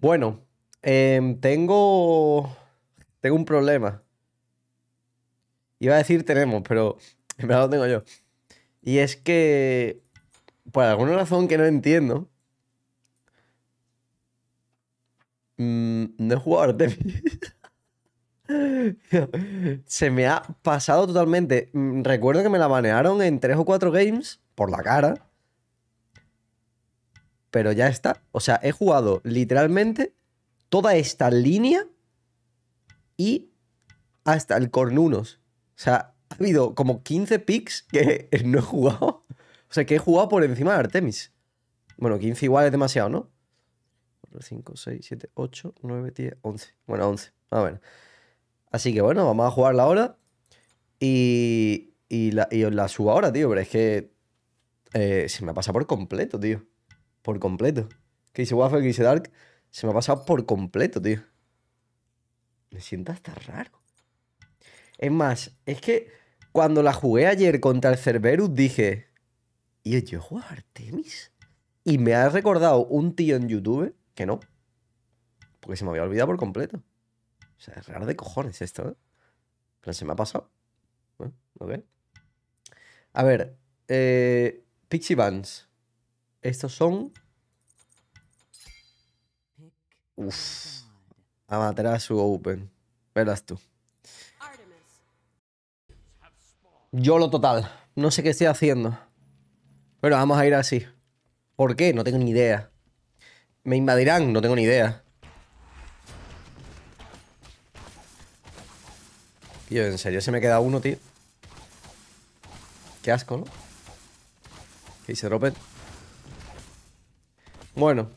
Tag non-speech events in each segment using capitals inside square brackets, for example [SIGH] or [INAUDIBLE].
Bueno, em, tengo, tengo un problema. Iba a decir tenemos, pero [LAUGHS] en verdad lo tengo yo. Y es que, por alguna razón que no entiendo, mm, no he jugado [LAUGHS] Se me ha pasado totalmente. Mm, recuerdo que me la banearon en tres o cuatro games por la cara pero ya está. O sea, he jugado literalmente toda esta línea y hasta el cornunos. O sea, ha habido como 15 picks que [LAUGHS] no he jugado. O sea, que he jugado por encima de Artemis. Bueno, 15 igual es demasiado, ¿no? 4, 5, 6, 7, 8, 9, 10, 11. Bueno, 11. a ver Así que bueno, vamos a jugarla ahora. Y, y, la, la subo ahora, tío. Pero es que eh, se me pasa por completo, tío por completo. Que dice Waffle, que Dark, se me ha pasado por completo, tío. Me siento hasta raro. Es más, es que cuando la jugué ayer contra el Cerberus dije, ¿y yo juego a Artemis? Y me ha recordado un tío en YouTube que no. Porque se me había olvidado por completo. O sea, es raro de cojones esto, ¿eh? Pero se me ha pasado. A ver, eh, Pixie Bands. Estos son... Uf. su Open. Verás tú. Yo lo total. No sé qué estoy haciendo. Pero vamos a ir así. ¿Por qué? No tengo ni idea. ¿Me invadirán? No tengo ni idea. Tío, en serio, se me queda uno, tío. Qué asco, ¿no? Que se dropen. Bueno.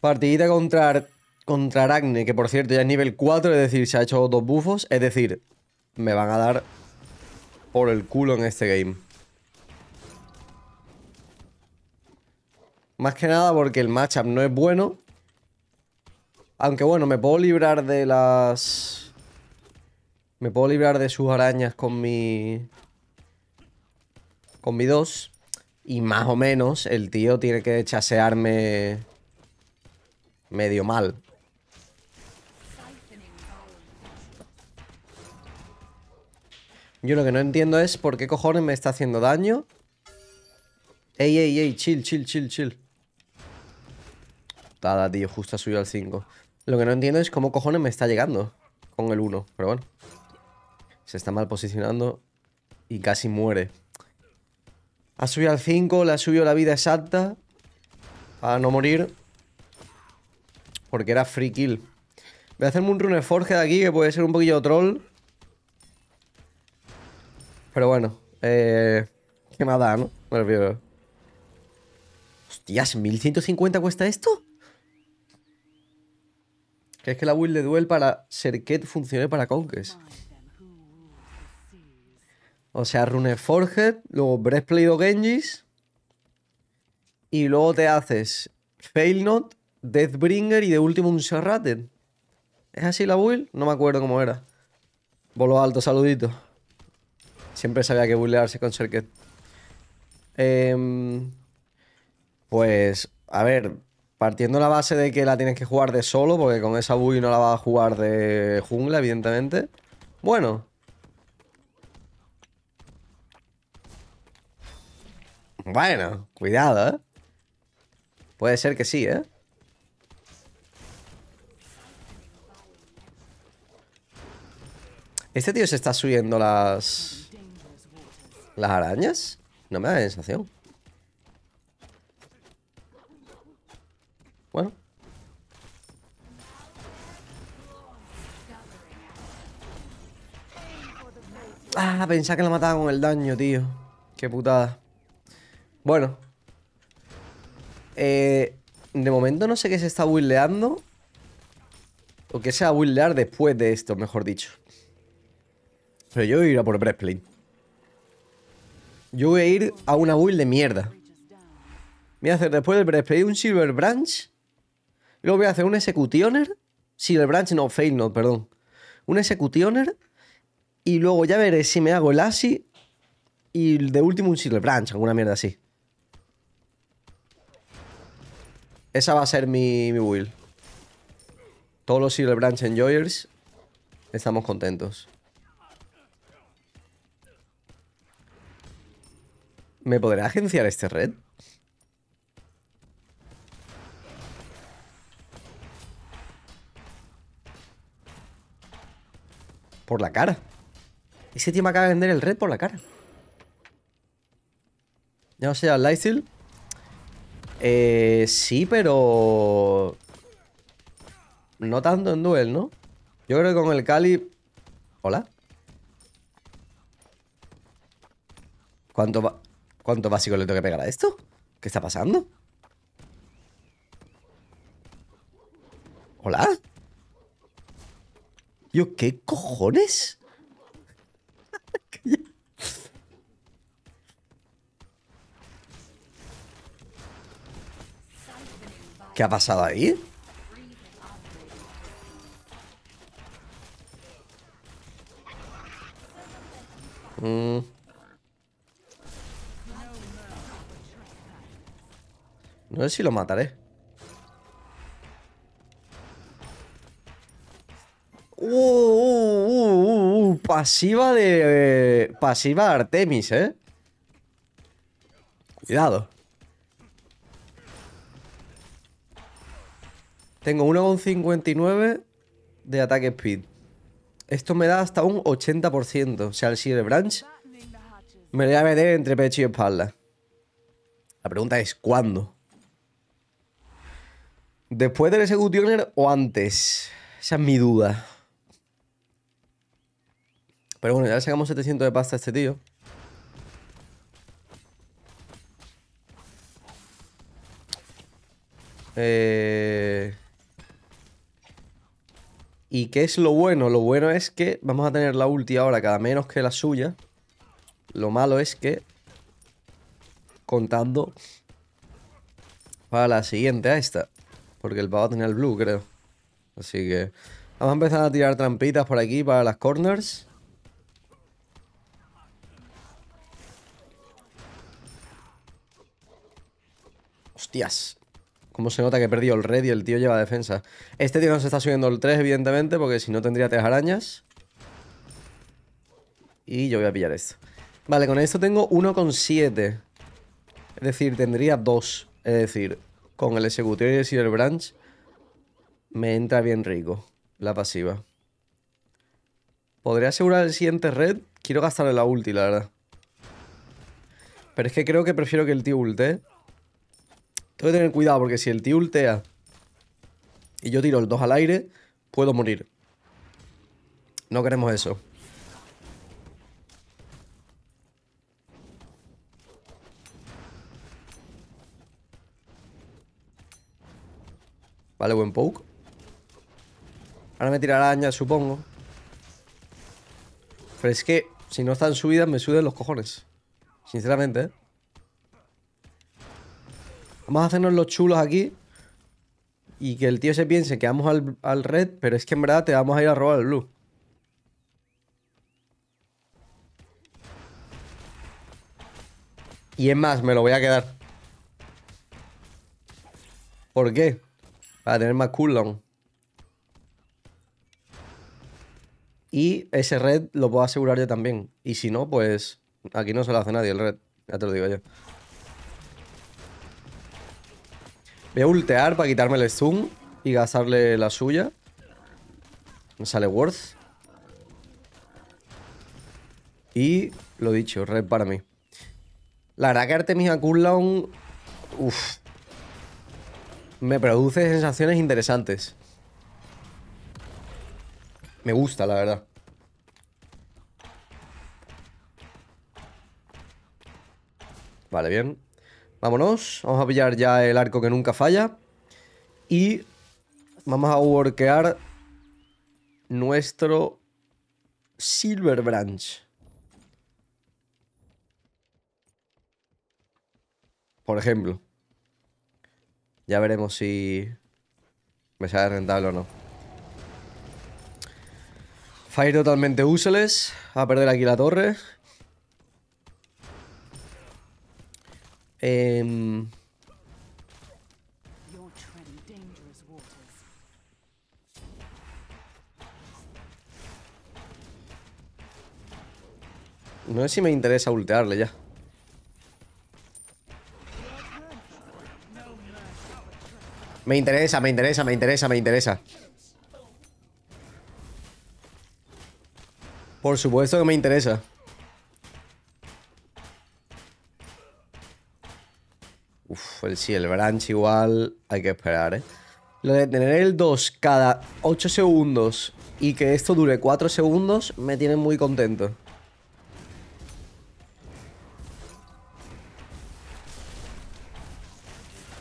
Partidita contra, contra Aracne, que por cierto ya es nivel 4, es decir, se ha hecho dos bufos. Es decir, me van a dar por el culo en este game. Más que nada porque el matchup no es bueno. Aunque bueno, me puedo librar de las... Me puedo librar de sus arañas con mi... Con mi 2. Y más o menos el tío tiene que chasearme medio mal. Yo lo que no entiendo es por qué cojones me está haciendo daño. Ey, ey, ey, chill, chill, chill, chill. Tada, tío, justo ha subido al 5. Lo que no entiendo es cómo cojones me está llegando con el 1, pero bueno. Se está mal posicionando y casi muere. Ha subido al 5, le ha subido la vida exacta. Para no morir. Porque era free kill. Voy a hacerme un rune forge de aquí, que puede ser un poquillo troll. Pero bueno. Eh, ¿Qué ha da, no? Me refiero. Hostias, ¿1150 cuesta esto? Que es que la build de duel para Serket funcione para Conquest. O sea, Forged, luego Breastplate o Genjis. Y luego te haces Fail Not, Deathbringer y de último un Serrated. ¿Es así la build? No me acuerdo cómo era. Volo alto, saludito. Siempre sabía que bullearse con Serket. Em, pues, a ver, partiendo la base de que la tienes que jugar de solo, porque con esa build no la vas a jugar de jungla, evidentemente. Bueno, Bueno, cuidado, ¿eh? Puede ser que sí, ¿eh? ¿Este tío se está subiendo las... ¿Las arañas? No me da la sensación Bueno Ah, pensaba que la mataba con el daño, tío Qué putada bueno. Eh, de momento no sé qué se está buildeando. O qué sea va después de esto, mejor dicho. Pero yo voy a ir a por Breastplate. Yo voy a ir a una build de mierda. Voy a hacer después del Breastplate un Silver Branch. Luego voy a hacer un Executioner. Silver Branch, no, Fail Not perdón. Un Executioner. Y luego ya veré si me hago el ASI. Y de último un Silver Branch, alguna mierda así. Esa va a ser mi, will. Todos los Silver Branch Enjoyers estamos contentos. ¿Me podrá agenciar este red? Por la cara. Ese tío me acaba de vender el red por la cara. Ya no sea el eh, sí, pero... No tanto en duel, ¿no? Yo creo que con el Cali... ¿Hola? ¿Cuánto, va... ¿Cuánto básico le tengo que pegar a esto? ¿Qué está pasando? ¿Hola? Yo, ¿qué cojones? [LAUGHS] ¿Qué ha pasado ahí? Mm. No sé si lo mataré. Uh, uh, uh, uh pasiva de... Eh, pasiva Artemis, ¿eh? Cuidado. Tengo 1,59 de ataque speed. Esto me da hasta un 80%. O sea, el Branch me le voy a meter entre pecho y espalda. La pregunta es, ¿cuándo? ¿Después del Executioner o antes? Esa es mi duda. Pero bueno, ya le sacamos 700 de pasta a este tío. Eh... ¿Y qué es lo bueno? Lo bueno es que vamos a tener la ulti ahora cada menos que la suya. Lo malo es que... Contando... Para la siguiente a esta. Porque el pavo tenía el blue, creo. Así que... Vamos a empezar a tirar trampitas por aquí para las corners. Hostias. Como se nota que he perdido el red y el tío lleva defensa. Este tío no se está subiendo el 3, evidentemente, porque si no tendría tres arañas. Y yo voy a pillar esto. Vale, con esto tengo 1,7. Es decir, tendría 2. Es decir, con el ejecutor y el Branch me entra bien rico la pasiva. ¿Podría asegurar el siguiente red? Quiero gastarle la ulti, la verdad. Pero es que creo que prefiero que el tío ulte tengo que tener cuidado porque si el tío ultea y yo tiro el 2 al aire, puedo morir. No queremos eso. Vale, buen poke. Ahora me tirará araña, supongo. Pero es que si no están subidas, me suben los cojones. Sinceramente, ¿eh? Vamos a hacernos los chulos aquí. Y que el tío se piense que vamos al, red, pero es que en verdad te vamos a ir a robar el blue. Y es más, me lo voy a quedar. ¿Por qué? Para tener más cooldown. Y ese red lo puedo asegurar yo también. Y si no, pues aquí no se lo hace nadie el red. Ya te lo digo yo. Voy a ultear para quitarme el zoom y gastarle la suya. Me sale Worth. Y lo dicho, red para mí. La verdad que Artemisia Cooldown... Uf. Me produce sensaciones interesantes. Me gusta, la verdad. Vale, bien. Vámonos, vamos a pillar ya el arco que nunca falla. Y vamos a workear nuestro Silver Branch. Por ejemplo. Ya veremos si me sale rentable o no. Fire totalmente useless. A perder aquí la torre. Em, no sé si me interesa ultearle ya. Me interesa, me interesa, me interesa, me interesa. Por supuesto que me interesa. Pues sí, el branch igual hay que esperar, ¿eh? Lo de tener el 2 cada 8 segundos y que esto dure 4 segundos me tiene muy contento.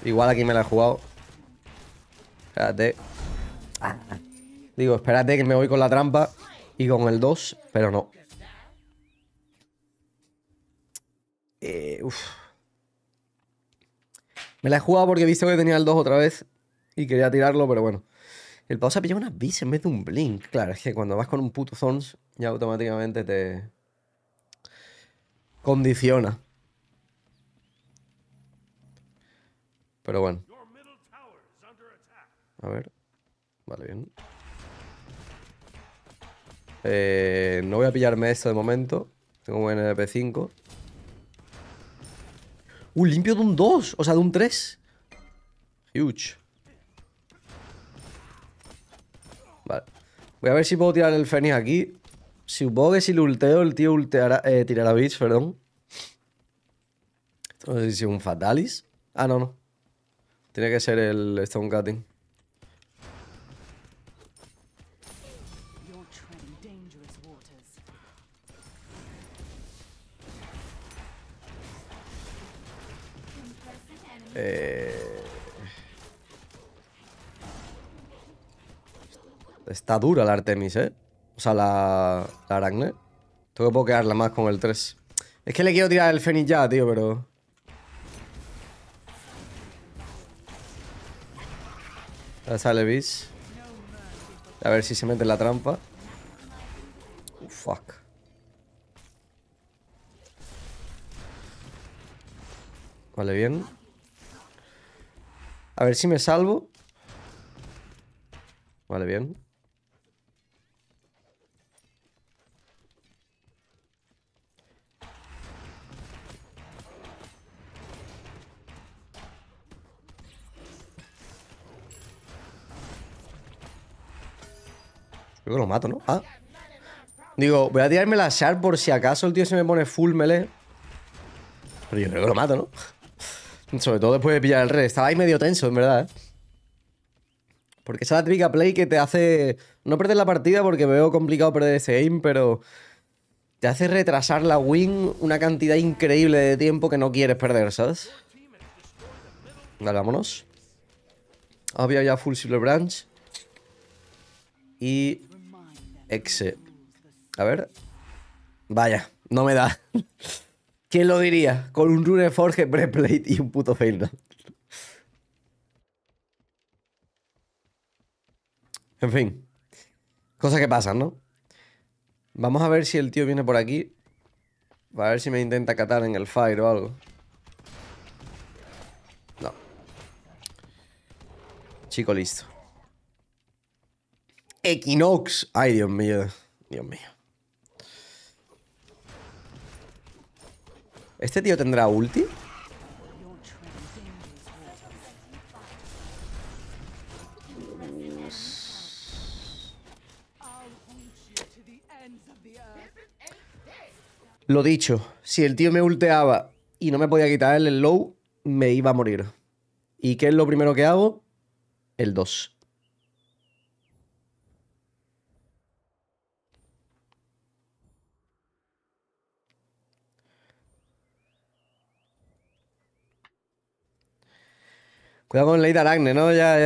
Igual aquí me la he jugado. Espérate. Ah, digo, espérate que me voy con la trampa y con el 2, pero no. Eh, uf. Me la he jugado porque he visto que tenía el 2 otra vez y quería tirarlo, pero bueno. El pausa se ha pillado una bis en vez de un blink. Claro, es que cuando vas con un puto zones ya automáticamente te condiciona. Pero bueno. A ver. Vale, bien. Eh, no voy a pillarme esto de momento. Tengo un np 5 un limpio de un 2, o sea, de un 3 Huge Vale Voy a ver si puedo tirar el Fenix aquí Supongo que si lo ulteo el tío ulteará, eh, tirará bits, perdón No sé si es un Fatalis Ah, no, no Tiene que ser el Stone Cutting Eh, está dura la Artemis, ¿eh? O sea, la, la Aracne. Tengo que pokearla más con el 3. Es que le quiero tirar el Fenix ya, tío, pero... Ahora sale Bis. A ver si se mete en la trampa. Oh, fuck. Vale, bien. A ver si me salvo. Vale, bien. Creo que lo mato, ¿no? Ah. Digo, voy a tirarme la Shard por si acaso el tío se me pone full melee. Pero yo creo que lo mato, ¿no? Sobre todo después de pillar el red. Estaba ahí medio tenso, en verdad, ¿eh? Porque esa es play que te hace... No perder la partida porque veo complicado perder ese aim, pero... Te hace retrasar la win una cantidad increíble de tiempo que no quieres perder, ¿sabes? Dale, vámonos. Había ya full silver branch. Y... Exe. A ver. Vaya, no me da. [LAUGHS] ¿Quién lo diría? Con un Rune Forge, [LAUGHS] breadplate y un puto fail En fin. Cosas que pasan, ¿no? Vamos a ver si el tío viene por aquí. Para ver si me intenta catar en el fire o algo. No. Chico listo. Equinox. Ay, Dios mío. Dios mío. ¿Este tío tendrá ulti? Lo dicho, si el tío me ulteaba y no me podía quitar el low, me iba a morir. ¿Y qué es lo primero que hago? El 2. Cuidado con Lady Aragne, ¿no? Ya,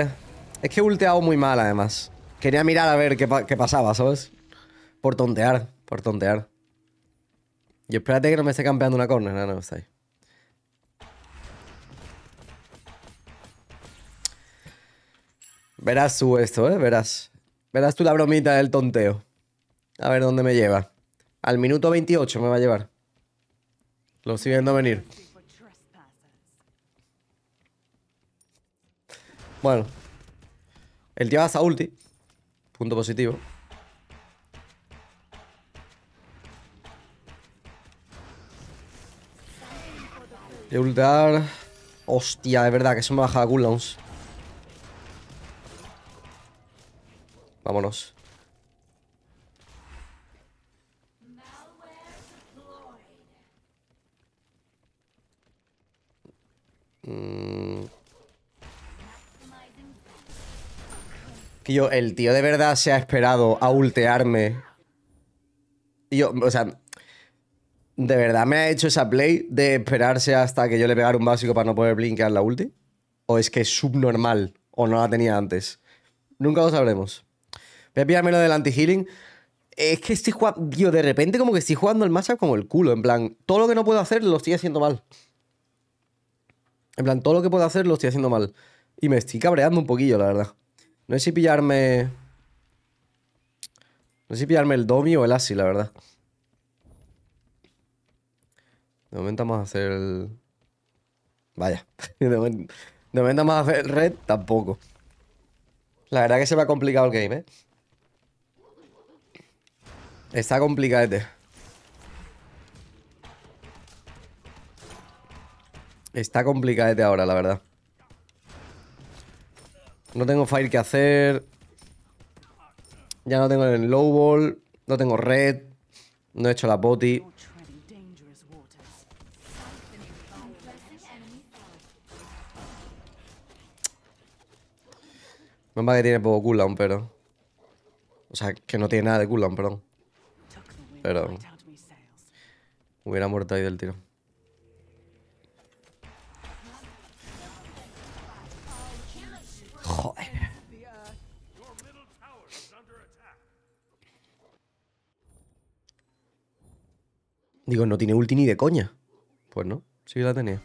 Es que he ulteado muy mal, además. Quería mirar a ver qué, pasaba, ¿sabes? Por tontear, por tontear. Y espérate que no me esté campeando una corner. No, no, está ahí. Verás tú esto, ¿eh? Verás. Verás tú la bromita del tonteo. A ver dónde me lleva. Al minuto 28 me va a llevar. Lo siguiendo viendo venir. Bueno. El tío va hasta ulti. Punto positivo. De ultar. Hostia, de verdad, que eso me baja cooldowns. Vámonos. yo, el tío de verdad se ha esperado a ultearme. yo, o sea, ¿de verdad me ha hecho esa play de esperarse hasta que yo le pegara un básico para no poder blinkear la ulti? ¿O es que es subnormal? ¿O no la tenía antes? Nunca lo sabremos. Voy a pillarme lo del anti-healing. Es que estoy jugando. Tío, de repente, como que estoy jugando el matchup como el culo. En plan, todo lo que no puedo hacer lo estoy haciendo mal. En plan, todo lo que puedo hacer lo estoy haciendo mal. Y me estoy cabreando un poquillo, la verdad. No sé si pillarme... No sé si pillarme el Domi o el Asi, la verdad. De momento vamos a hacer el... Vaya. [LAUGHS] De momento, vamos a hacer el red, tampoco. La verdad que se me ha complicado el game, ¿eh? Está complicado este. Está complicado este ahora, la verdad. No tengo fire que hacer. Ya no tengo el lowball, No tengo red. No he hecho la poti. Me va que tiene poco cooldown, pero... O sea, que no tiene nada de cooldown, perdón. Pero... Hubiera muerto ahí del tiro. Digo, no tiene ulti ni de coña. Pues no, sí la tenía.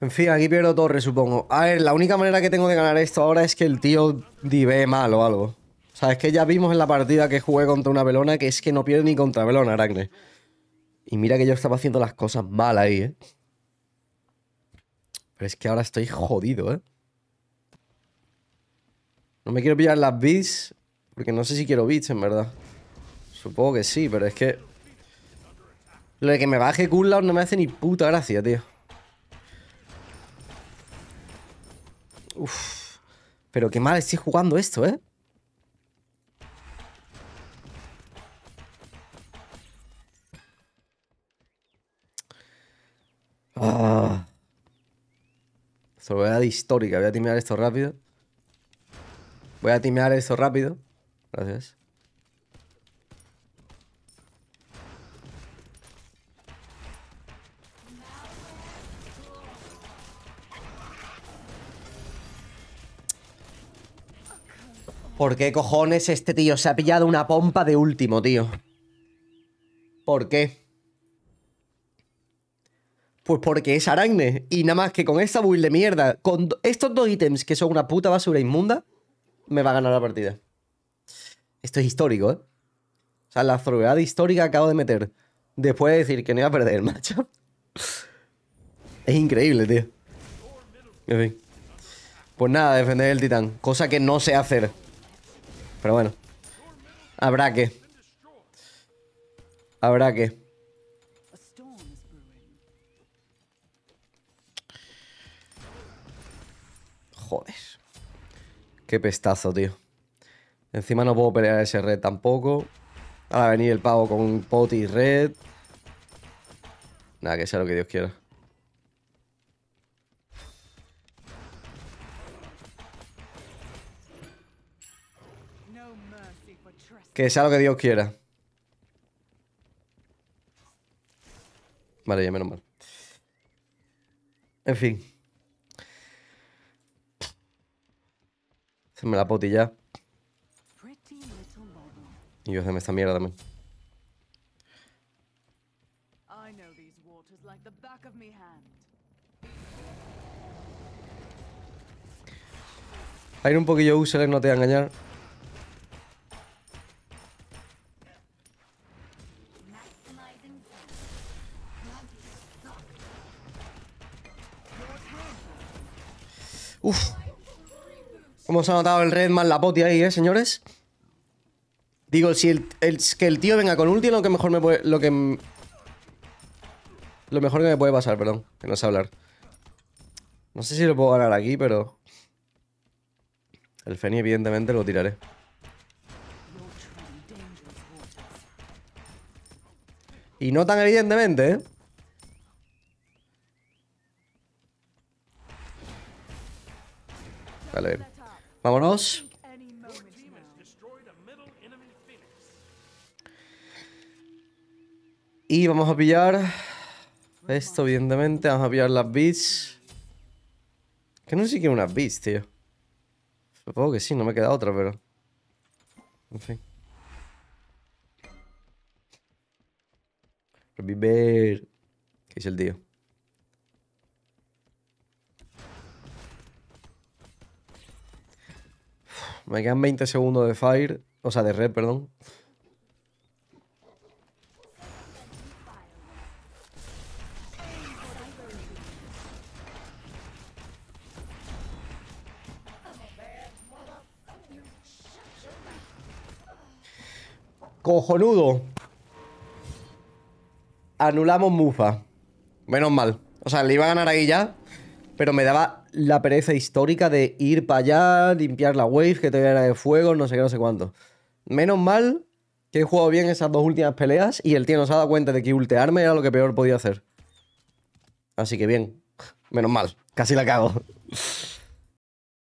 En fin, aquí pierdo torre, supongo. A ver, la única manera que tengo de ganar esto ahora es que el tío dive mal o algo. O sea, es que ya vimos en la partida que jugué contra una velona que es que no pierde ni contra velona, Aracne Y mira que yo estaba haciendo las cosas mal ahí, ¿eh? Pero es que ahora estoy jodido, ¿eh? No me quiero pillar las bits, porque no sé si quiero bits, en verdad. Supongo que sí, pero es que... Lo de que me baje culo no me hace ni puta gracia, tío. Uf. Pero qué mal estoy jugando esto, ¿eh? Ah. Soledad histórica. Voy a timear esto rápido. Voy a timear esto rápido. Gracias. ¿Por qué cojones este tío se ha pillado una pompa de último, tío? ¿Por qué? Pues porque es Aragne. Y nada más que con esta build de mierda, con estos dos ítems que son una puta basura inmunda, me va a ganar la partida. Esto es histórico, ¿eh? O sea, la zorbeada histórica acabo de meter. Después de decir que no iba a perder [LAUGHS] macho. es increíble, tío. En fin. Pues nada, defender el titán. Cosa que no sé hacer pero bueno. Habrá que. Habrá que. Joder. Qué pestazo, tío. Encima no puedo pelear ese red tampoco. Ahora va a venir el pavo con poti red. Nada, que sea lo que Dios quiera. Que sea lo que Dios quiera. Vale, ya menos mal. En fin. Se la poti ya. Y yo hacerme esta mierda también. Hay un poquillo useless, no te voy a engañar. Hemos anotado notado el red más la poti ahí, ¿eh, señores? Digo, si el, que el tío venga con último, lo que mejor me puede. Lo que. Lo mejor que me puede pasar, perdón. Que no sé hablar. No sé si lo puedo ganar aquí, pero. El Feni, evidentemente, lo tiraré. Y no tan evidentemente, ¿eh? Vale, bien. Vámonos. Y vamos a pillar esto, evidentemente. Vamos a pillar las bits. Que no sé si quiero unas bits, tío. Supongo que sí, no me queda otra, pero... En fin. Reviver. ¿Qué es el tío? Me quedan 20 segundos de fire. O sea, de red, perdón. Cojonudo. Anulamos Mufa. Menos mal. O sea, le iba a ganar ahí ya, pero me daba la pereza histórica de ir para allá, limpiar la wave, que todavía era de fuego, no sé qué, no sé cuánto. Menos mal que he jugado bien esas dos últimas peleas y el tío nos ha dado cuenta de que ultearme era lo que peor podía hacer. Así que bien, menos mal, casi la cago.